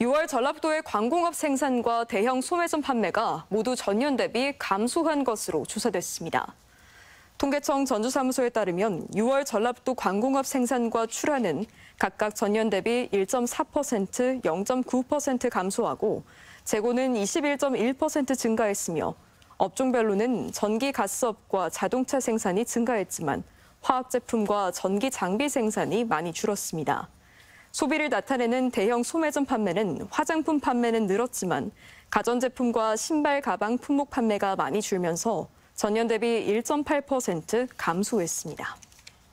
6월 전라도의 광공업 생산과 대형 소매점 판매가 모두 전년 대비 감소한 것으로 조사됐습니다. 통계청 전주사무소에 따르면 6월 전라도 광공업 생산과 출하는 각각 전년 대비 1.4%, 0.9% 감소하고 재고는 21.1% 증가했으며 업종별로는 전기 가스업과 자동차 생산이 증가했지만 화학제품과 전기 장비 생산이 많이 줄었습니다. 소비를 나타내는 대형 소매점 판매는 화장품 판매는 늘었지만 가전제품과 신발, 가방, 품목 판매가 많이 줄면서 전년 대비 1.8% 감소했습니다.